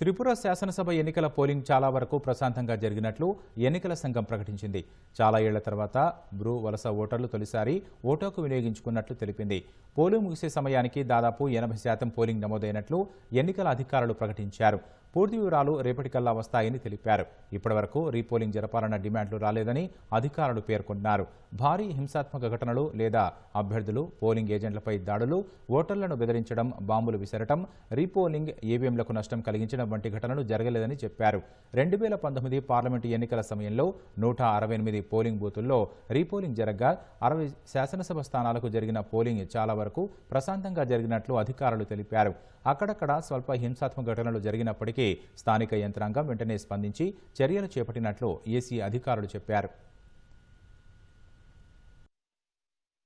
త్రిపుర శాసనసభ ఎన్నికల పోలింగ్ చాలా వరకు ప్రశాంతంగా జరిగినట్లు ఎన్నికల సంఘం ప్రకటించింది చాలా ఏళ్ల తర్వాత బ్రూ వలస ఓటర్లు తొలిసారి ఓటోకు వినియోగించుకున్నట్లు తెలిపింది పోలింగ్ ముగిసే సమయానికి దాదాపు ఎనభై శాతం పోలింగ్ నమోదైనట్లు ఎన్నికల అధికారులు ప్రకటించారు పూర్తి వివరాలు రేపటికల్లా వస్తాయని తెలిపారు ఇప్పటివరకు రీపోలింగ్ జరపాలన్న డిమాండ్లు రాలేదని అధికారులు పేర్కొన్నారు భారీ హింసాత్మక ఘటనలు లేదా అభ్యర్థులు పోలింగ్ ఏజెంట్లపై దాడులు ఓటర్లను బెదిరించడం బాంబులు విసరటం రీపోలింగ్ ఈవీఎంలకు నష్టం కలిగించడం వంటి ఘటనలు జరగలేదని చెప్పారు రెండు వేల పంతొమ్మిది పార్లమెంటు ఎన్నికల సమయంలో నూట అరవై ఎనిమిది పోలింగ్ బూతుల్లో రీపోలింగ్ జరగ్గా అరవై శాసనసభ స్థానాలకు జరిగిన పోలింగ్ చాలా వరకు ప్రశాంతంగా జరిగినట్లు అధికారులు తెలిపారు అక్కడక్కడ స్వల్ప హింసాత్మక ఘటనలు జరిగినప్పటికీ స్థానిక యంత్రాంగం వెంటనే స్పందించి చర్యలు చేపట్టినట్లు ఏసీ అధికారులు చెప్పారు